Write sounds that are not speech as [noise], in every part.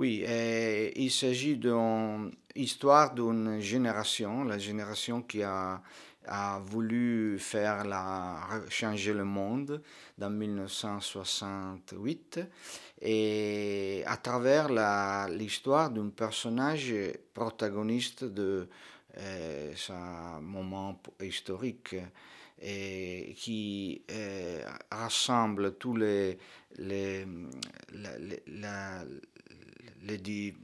Oui, il s'agit d'une histoire d'une génération, la génération qui a, a voulu faire la, changer le monde dans 1968 et à travers l'histoire d'un personnage protagoniste de euh, ce moment historique qui euh, rassemble tous les, les, les les,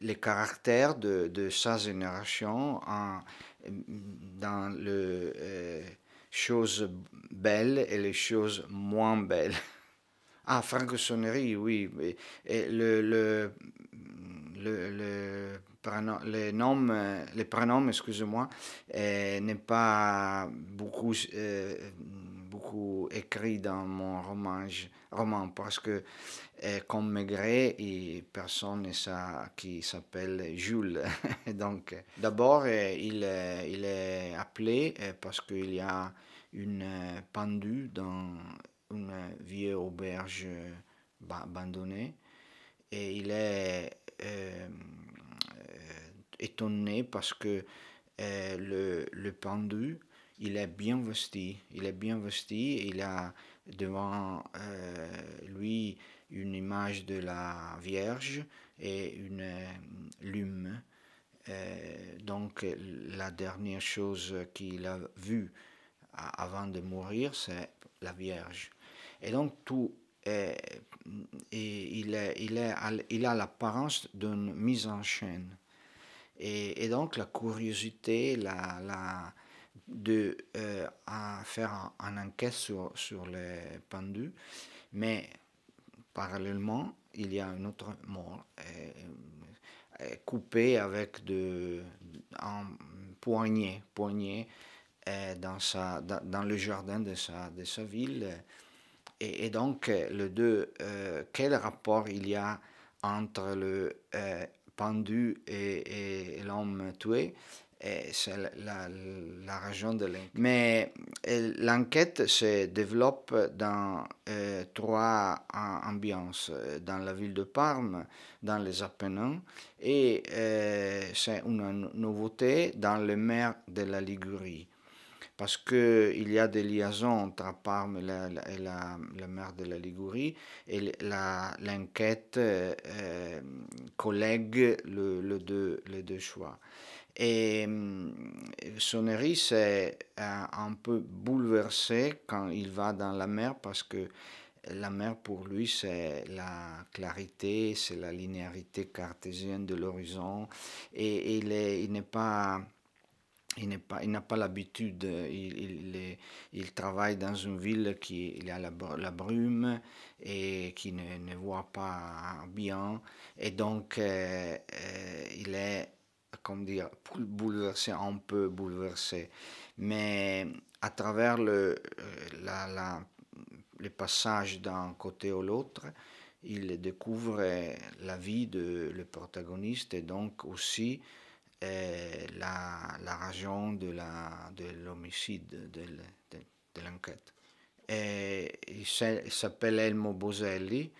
les caractères de, de, sa génération en, dans les euh, choses belles et les choses moins belles. [laughs] Ah, franco-sonnerie, oui. Et le, le, le, les noms, les prénoms, excusez-moi, euh, n'est pas beaucoup euh, écrit dans mon roman, roman parce que euh, comme Maigret, et personne ne ça qui s'appelle Jules. [laughs] Donc, d'abord, euh, il, euh, il, est appelé parce qu'il y a une pendue dans une vieille auberge abandonnée. Et il est étonné parce que le, le pendu il est bien vesti, il est bien vesti, il a devant euh, lui une image de la Vierge et une euh, lume. Euh, donc la dernière chose qu'il a vue avant de mourir, c'est la Vierge. Et donc tout est, il, est, il, est, il a l'apparence d'une mise en chaîne. Et, donc la curiosité, la, la de euh, à faire un, enquête sur, sur les pendus, mais parallèlement, il y a une autre mort coupé euh, euh, coupée avec de, un poignet, poignet dans, sa, dans, le jardin de sa, de ville. Et, donc, le deux, quel rapport il y a entre le pendu et, et l'homme tué eh, c'est la, la, région de l'enquête. Mais eh, l'enquête se développe dans eh, trois ambiances, dans la ville de Parme, dans les Apennins, et c'est une nouveauté dans le maire de la Ligurie. Parce qu'il y a des liaisons entre Parme et la, maire la, mer de la Ligurie, et l'enquête euh, collègue le, le les deux choix. Et mm, hérisse est euh, un peu bouleversé quand il va dans la mer parce que la mer pour lui c'est la clarité, c'est la linéarité cartésienne de l'horizon et, il n'est il pas il n'a pas, l'habitude, il, il, il, travaille dans une ville qui il a la, brume et qui ne, ne, voit pas bien. Et donc, euh, euh, il est comme dire, bouleversé, un peu bouleversé. Mais à travers le, euh, la, la, le passage d'un côté ou l'autre, il découvre euh, la vie de le protagoniste et donc aussi euh, la, la, raison de l'homicide, de, de, de l'enquête. il s'appelle Elmo Boselli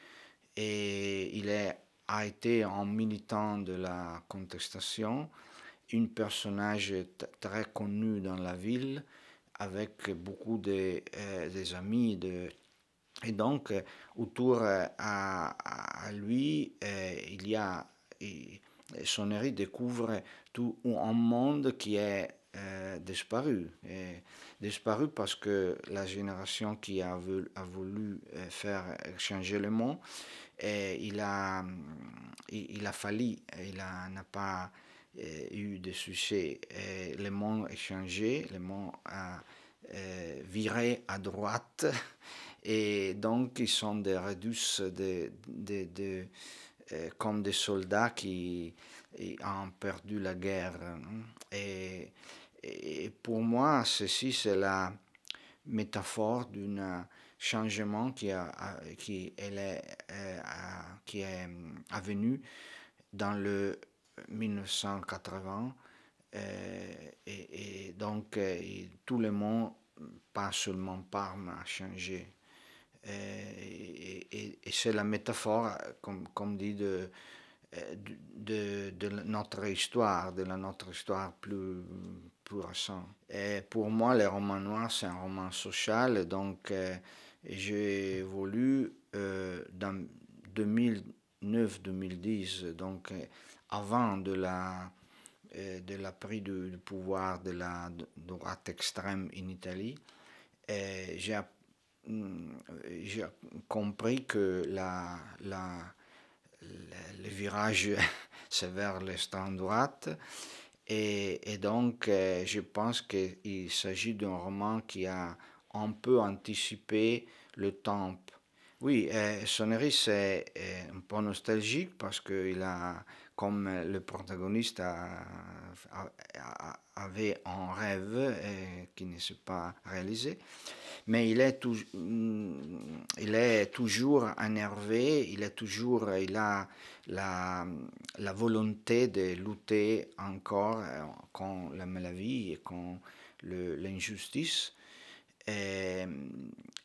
et il est a été un militant de la contestation, un personnage très connu dans la ville, avec beaucoup de, euh, des amis. De, et donc, euh, autour euh, à, lui, il y a... son Sonnery découvre tout un monde qui est disparu. disparu parce que la génération qui a voulu, a voulu faire changer le monde eh, il, a, mm, il, a fallu, eh, il n'a pas eh, eu de succès. les le monde a changé, le monde a viré à droite, [laughs] et donc ils sont des réduits, comme des soldats qui ont perdu la guerre. Hein. Et, et pour moi, ceci, c'est la métaphore d'une changement qui, a, qui, elle est, euh, a, qui est euh, venu dans le 1980. Euh, et, donc, tout le monde, pas seulement Parme, a changé. et, c'est la métaphore, comme, comme dit, de, de, notre histoire, de la notre histoire plus, pour récente. Et pour moi, les romans noirs, c'est un roman social, donc... J'ai voulu euh, dans 2009-2010, donc euh, avant de la, euh, de la prise du, pouvoir de la droite extrême en Italie, j'ai compris que la, la, le, virage c'est [laughs] vers l'extrême droite. Et, et donc, je pense qu'il s'agit d'un roman qui a on peut anticiper le temps. Oui, euh, Sonnerie Sonnery, c'est euh, un peu nostalgique parce qu'il a, comme le protagoniste avait un rêve euh, qui ne s'est pas réalisé, mais il est, mm, il est toujours énervé, il, a toujours, il a la, la volonté de lutter encore contre la maladie et contre l'injustice et, eh,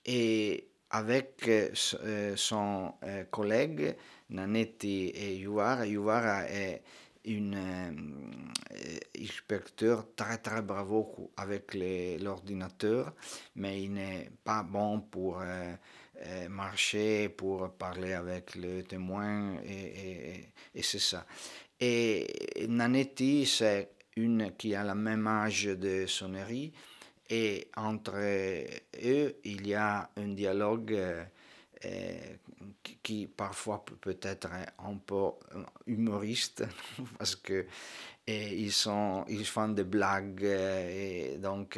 e avec eh, eh, son collègue Nanetti et Yuvar, Yuvar est un inspecteur très très bravo avec l'ordinateur, mais il n'est pas bon pour marcher, pour parler avec le témoin, et, et, c'est ça. Et Nanetti, c'est une qui a la même âge de Sonnerie, et entre eux, il y a un dialogue euh, euh, qui parfois peut être un peu euh, humoriste [laughs] parce que ils sont ils font des blagues et donc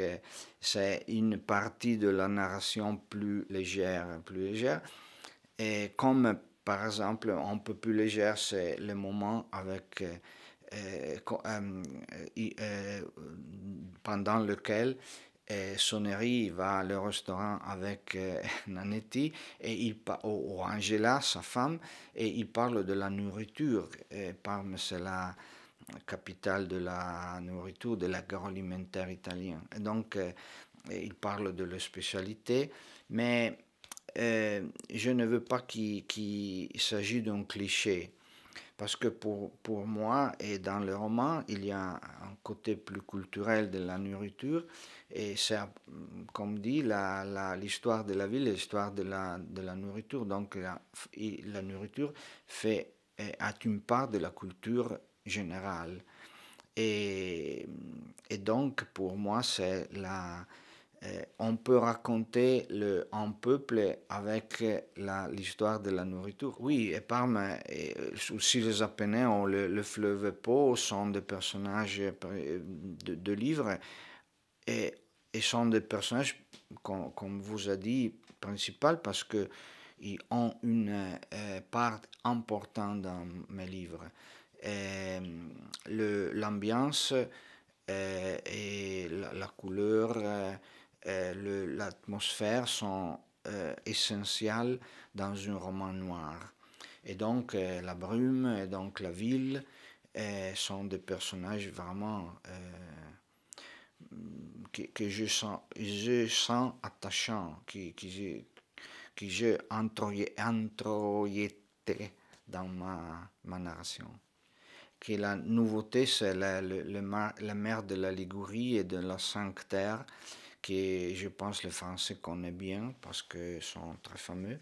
c'est une partie de la narration plus légère plus légère et comme par exemple un peu plus légère c'est le moment avec pendant lequel et Sonnery va au restaurant avec euh, [laughs] Nanetti et il ou, Angela, sa femme, et il parle de la nourriture. Et Parme, c'est la capitale de la nourriture, de l'agroalimentaire italien. Et donc, euh, il parle de la spécialité, mais euh, je ne veux pas qu'il s'agit s'agisse d'un cliché. Parce que pour, pour moi, et dans le roman, il y a un, côté plus culturel de la nourriture, et c'est, comme dit, l'histoire de la ville, l'histoire de la, de la nourriture. Donc la, la nourriture fait, a une part de la culture générale. Et, et donc, pour moi, c'est la euh, on peut raconter le, un peuple avec l'histoire de la nourriture. Oui, et parmi euh, aussi les Apennins le, fleuve Po sont des personnages euh, de, livres et, et, sont des personnages, comme, vous a dit, principal parce que ils ont une part importante dans mes livres. L'ambiance et, la, couleur. Euh, l'atmosphère sont euh, essentielles dans un roman noir. Et donc euh, la brume, et donc la ville euh, sont des personnages vraiment que, je sens, je sens attachants, qui, qui je, qui je dans ma, narration que la nouveauté, c'est la, le, la mer de l'allégorie et de la sanctaire que je pense les Français connaissent bien parce qu'ils sont très fameux.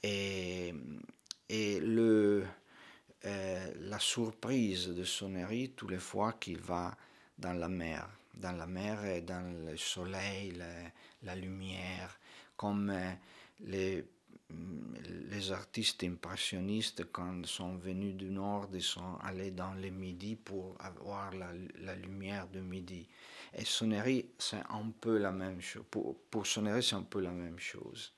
Et, et le, euh, la surprise de Sonnery, tous les fois qu'il va dans la mer, dans la mer et dans le soleil, la lumière, comme euh, les les artistes impressionnistes, quand ils sont venus du nord, ils sont allés dans les midi pour avoir la, la lumière de midi. Et sonnerie, c'est un peu la même chose. Pour, pour sonnerie, c'est un peu la même chose.